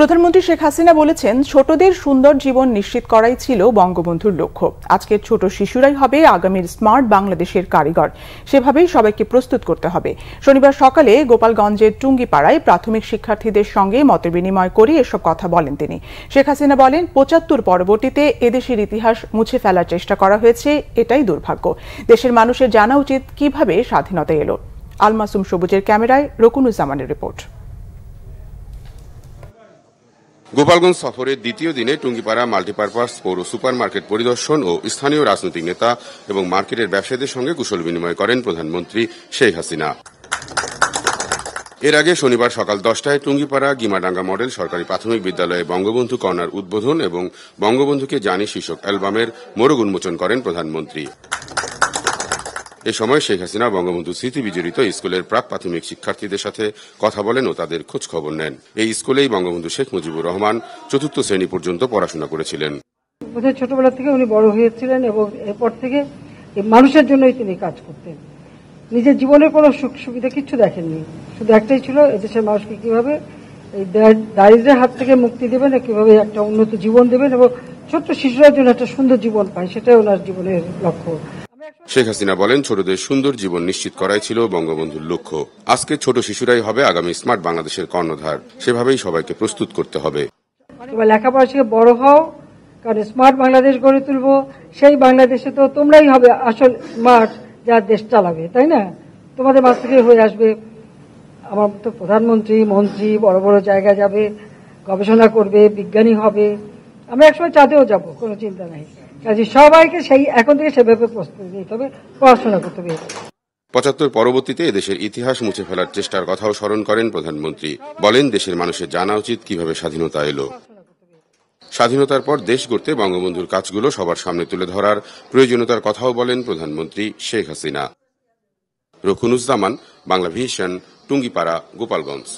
প্রধানমন্ত্রী শেখ হাসিনা বলেছেন ছোটদের সুন্দর জীবন নিশ্চিত করাই ছিল বঙ্গবন্ধুর লক্ষ্য আজকের ছোট শিশুরাই হবে আগামীর স্মার্ট বাংলাদেশের কারিগর সেভাবেই সবাইকে প্রস্তুত করতে হবে শনিবার সকালে গোপালগঞ্জের টুঙ্গিপাড়ায় প্রাথমিক শিক্ষার্থীদের সঙ্গে মত বিনিময় করে এসব কথা বলেন তিনি শেখ হাসিনা বলেন পঁচাত্তর পরবর্তীতে এদেশের ইতিহাস মুছে ফেলার চেষ্টা করা হয়েছে এটাই দুর্ভাগ্য দেশের মানুষের জানা উচিত কিভাবে স্বাধীনতা এলো আলমাসুম সবুজের ক্যামেরায় রকুনুজ্জামানের রিপোর্ট গোপালগঞ্জ সফরের দ্বিতীয় দিনে টুঙ্গিপাড়া মাল্টিপারপাস পৌর সুপার মার্কেট পরিদর্শন ও স্থানীয় রাজনৈতিক নেতা এবং মার্কেটের ব্যবসায়ীদের সঙ্গে কুশল বিনিময় করেন প্রধানমন্ত্রী শেখ হাসিনা এর আগে শনিবার সকাল দশটায় টুঙ্গিপাড়া গিমাডাঙ্গা মডেল সরকারি প্রাথমিক বিদ্যালয়ে বঙ্গবন্ধু কর্নার উদ্বোধন এবং বঙ্গবন্ধুকে জানি শীর্ষক অ্যালবামের মোড়ক উন্মোচন করেন প্রধানমন্ত্রী এ সময় শেখ হাসিনা বঙ্গবন্ধু স্মৃতি বিজড়িত স্কুলের প্রাক প্রাথমিক শিক্ষার্থীদের সাথে কথা বলেন ও তাদের খোঁজ খবর নেন এই স্কুলেই বঙ্গবন্ধু শেখ মুজিবুর রহমান চতুর্থ শ্রেণী পর্যন্ত পড়াশোনা করেছিলেন ছোটবেলা থেকে উনি বড় হয়েছিলেন এবং এরপর থেকে মানুষের জন্যই তিনি কাজ করতেন নিজের জীবনের কোনো সুখ সুবিধা কিচ্ছু দেখেননি শুধু একটাই ছিল এদেশের মানুষকে কিভাবে এই দারিদ্রের হাত থেকে মুক্তি দেবেন কিভাবে একটা উন্নত জীবন দেবেন এবং ছোট্ট শিশুরা যেন একটা সুন্দর জীবন পায় সেটাই ওনার জীবনের লক্ষ্য শেখ হাসিনা বলেন ছোটদের সুন্দর জীবন নিশ্চিত করাই ছিল বঙ্গবন্ধুর লক্ষ্য আজকে ছোট শিশুরাই হবে আগামী স্মার্ট বাংলাদেশের কর্ণধার সেভাবেই সবাইকে প্রস্তুত করতে হবে লেখাপড়া বড় হও কারণ স্মার্ট বাংলাদেশ গড়ে তুলব সেই বাংলাদেশে তো তোমরাই হবে আসল স্মার্ট যা দেশ চালাবে তাই না তোমাদের মাছ থেকে হয়ে আসবে আমার তো প্রধানমন্ত্রী মন্ত্রী বড় বড় জায়গায় যাবে গবেষণা করবে বিজ্ঞানী হবে আমরা একসময় চাঁদেও যাব কোনো চিন্তা নাই কাজে সবাইকে সেই এখন থেকে সেভাবে প্রস্তুতি নিতে হবে পড়াশোনা করতে হবে পঁচাত্তর পরবর্তীতে এদেশের ইতিহাস মুছে ফেলার চেষ্টার কথাও স্মরণ করেন প্রধানমন্ত্রী বলেন দেশের মানুষের জানা উচিত কিভাবে স্বাধীনতা এলো স্বাধীনতার পর দেশ গড়তে বঙ্গবন্ধুর কাজগুলো সবার সামনে তুলে ধরার প্রয়োজনীয়তার কথাও বলেন প্রধানমন্ত্রী শেখ হাসিনা রকুনুজ্জামান বাংলা ভিশন টুঙ্গিপাড়া গোপালগঞ্জ